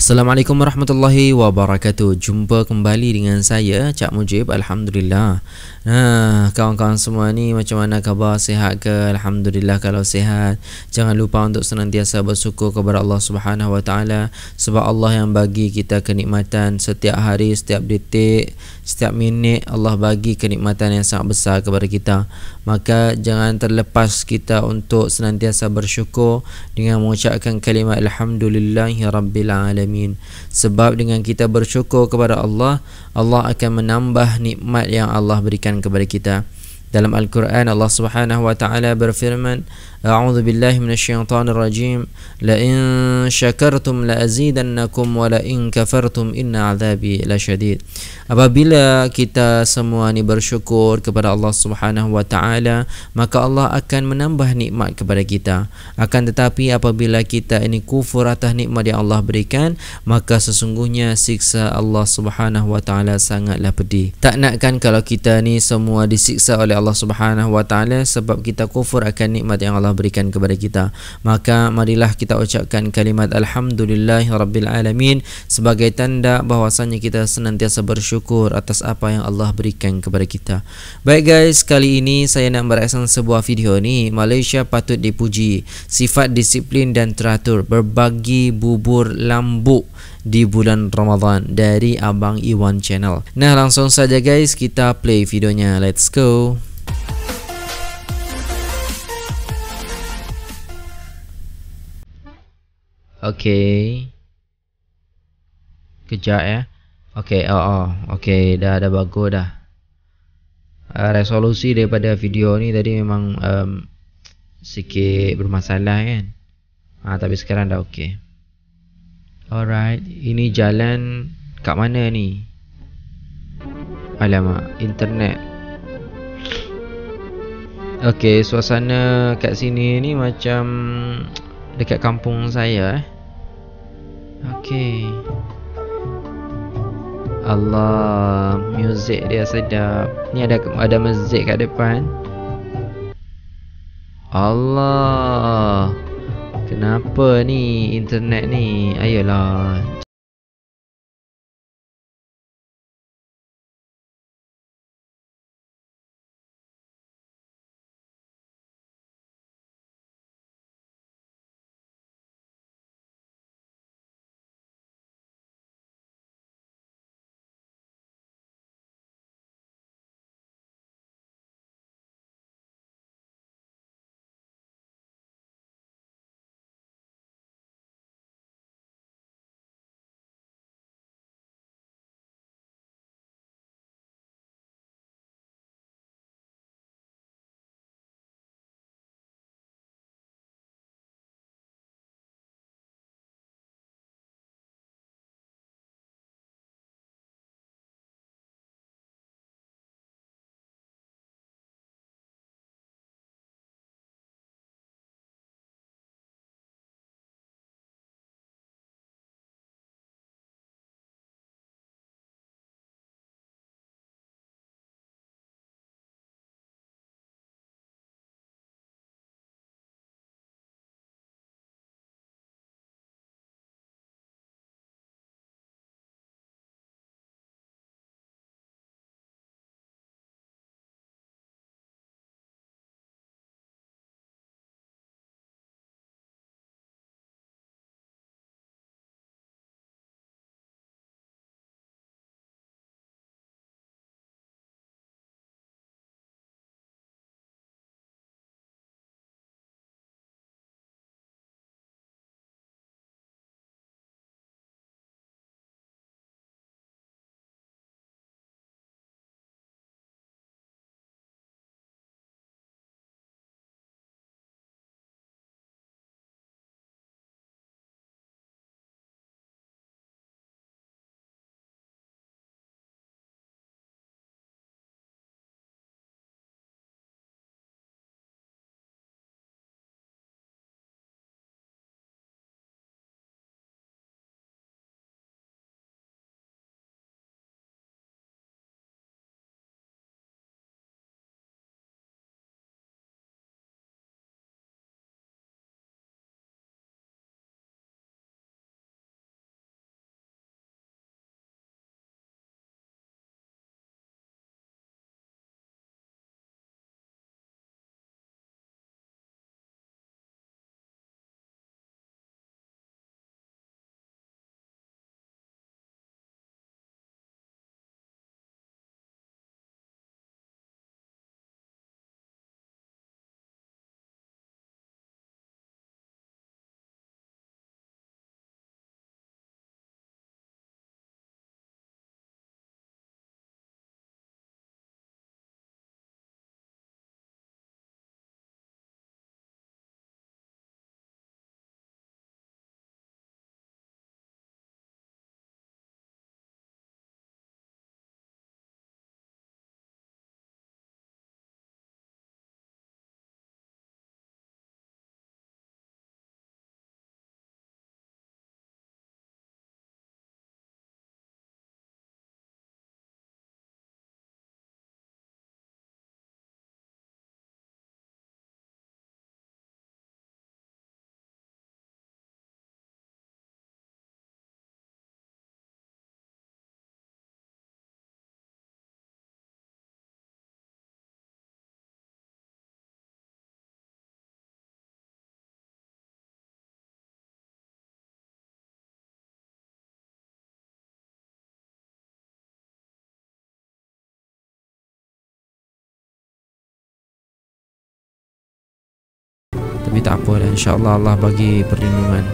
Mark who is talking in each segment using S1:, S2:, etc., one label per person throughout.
S1: Assalamualaikum warahmatullahi wabarakatuh. Jumpa kembali dengan saya Cak Mujib. Alhamdulillah. Nah, kawan-kawan semua ni macam mana khabar? Sihat ke? Alhamdulillah kalau sihat. Jangan lupa untuk senantiasa bersyukur kepada Allah Subhanahu wa taala sebab Allah yang bagi kita kenikmatan setiap hari, setiap detik, setiap minit Allah bagi kenikmatan yang sangat besar kepada kita maka jangan terlepas kita untuk senantiasa bersyukur dengan mengucapkan kalimat alhamdulillahi rabbil alamin sebab dengan kita bersyukur kepada Allah Allah akan menambah nikmat yang Allah berikan kepada kita kita. Dalam Al-Quran Allah Subhanahu wa taala berfirman, "A'udzu billahi minasyaitonir rajim. La in syakartum la azidannakum wa la in kafartum inna 'adzabi lasyadid." Apabila kita semua ni bersyukur kepada Allah Subhanahu wa taala, maka Allah akan menambah nikmat kepada kita. Akan tetapi apabila kita ini kufur atas nikmat yang Allah berikan, maka sesungguhnya siksa Allah Subhanahu wa taala sangatlah pedih. Tak nakkan kalau kita ni semua disiksa oleh Allah Subhanahu wa taala sebab kita kufur akan nikmat yang Allah berikan kepada kita maka marilah kita ucapkan kalimat alhamdulillah rabbil alamin sebagai tanda bahwasanya kita senantiasa bersyukur atas apa yang Allah berikan kepada kita baik guys kali ini saya nak beresan sebuah video ni Malaysia patut dipuji sifat disiplin dan teratur berbagi bubur lambuk di bulan Ramadan dari Abang Iwan Channel. Nah, langsung saja guys, kita play videonya. Let's go. Okey. Kejap ya. Okey, oh, oh. okey, dah ada bagus dah. Uh, resolusi daripada video ni tadi memang um, sikit bermasalah kan. Ah, uh, tapi sekarang dah okey. Alright, ini jalan kat mana ni? Alamak, internet. Okey, suasana kat sini ni macam dekat kampung saya eh. Okay Allah Music dia sedap Ni ada ada masjid kat depan Allah Kenapa ni internet ni Ayolah tak apa dan insyaallah Allah bagi perlindungan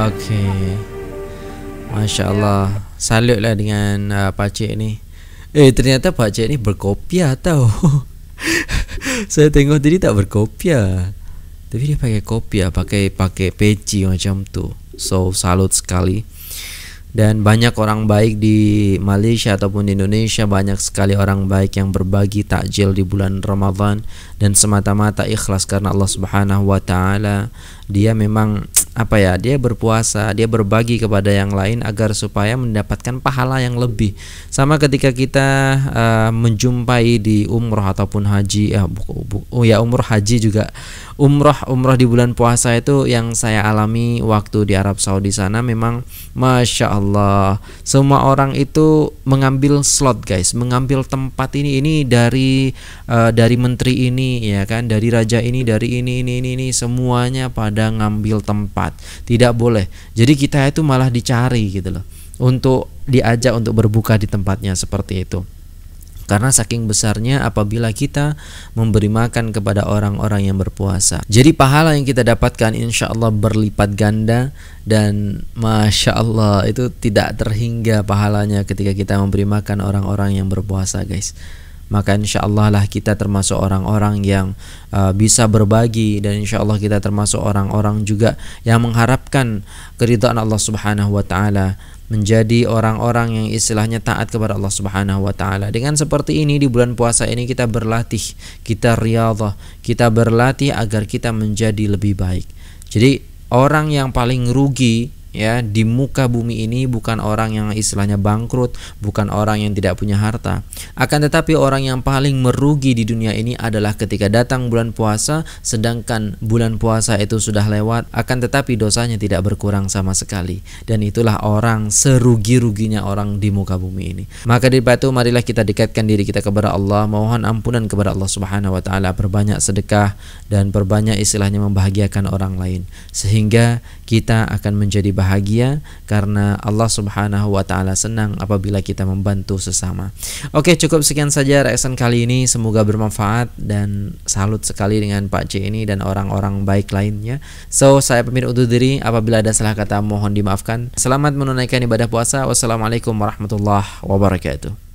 S1: Okey. Masya Allah. salutlah lah dengan uh, pakcik ni. Eh ternyata pakcik ni berkopiah tau. Saya tengok tadi tak berkopiah. Tapi dia pakai kopiah, pakai pakai peci macam tu. So salut sekali. Dan banyak orang baik di Malaysia ataupun di Indonesia Banyak sekali orang baik yang berbagi takjil di bulan Ramadhan Dan semata-mata ikhlas karena Allah subhanahu wa ta'ala Dia memang apa ya dia berpuasa dia berbagi kepada yang lain agar supaya mendapatkan pahala yang lebih sama ketika kita uh, menjumpai di umroh ataupun haji ya uh, bu, oh ya umroh haji juga umroh umroh di bulan puasa itu yang saya alami waktu di Arab Saudi sana memang masya Allah semua orang itu mengambil slot guys mengambil tempat ini ini dari uh, dari menteri ini ya kan dari raja ini dari ini ini ini ini semuanya pada ngambil tempat tidak boleh jadi kita itu malah dicari gitu loh untuk diajak untuk berbuka di tempatnya seperti itu karena saking besarnya apabila kita memberi makan kepada orang-orang yang berpuasa. Jadi pahala yang kita dapatkan insya Allah berlipat ganda dan masya Allah itu tidak terhingga pahalanya ketika kita memberi makan orang-orang yang berpuasa guys maka insya Allah lah kita termasuk orang-orang yang uh, bisa berbagi dan insya Allah kita termasuk orang-orang juga yang mengharapkan keridhaan Allah Subhanahu Wa Taala menjadi orang-orang yang istilahnya taat kepada Allah Subhanahu wa taala. Dengan seperti ini di bulan puasa ini kita berlatih, kita riyadhah, kita berlatih agar kita menjadi lebih baik. Jadi orang yang paling rugi ya di muka bumi ini bukan orang yang istilahnya bangkrut, bukan orang yang tidak punya harta. Akan tetapi orang yang paling merugi di dunia ini adalah ketika datang bulan puasa sedangkan bulan puasa itu sudah lewat, akan tetapi dosanya tidak berkurang sama sekali. Dan itulah orang serugi-ruginya orang di muka bumi ini. Maka di itu marilah kita dekatkan diri kita kepada Allah, mohon ampunan kepada Allah Subhanahu wa taala, perbanyak sedekah dan perbanyak istilahnya membahagiakan orang lain sehingga kita akan menjadi bahagia karena Allah Subhanahu wa taala senang apabila kita membantu sesama. Oke, cukup sekian saja reaction kali ini. Semoga bermanfaat dan salut sekali dengan Pak C ini dan orang-orang baik lainnya. So, saya pamit undur diri. Apabila ada salah kata mohon dimaafkan. Selamat menunaikan ibadah puasa. Wassalamualaikum warahmatullahi wabarakatuh.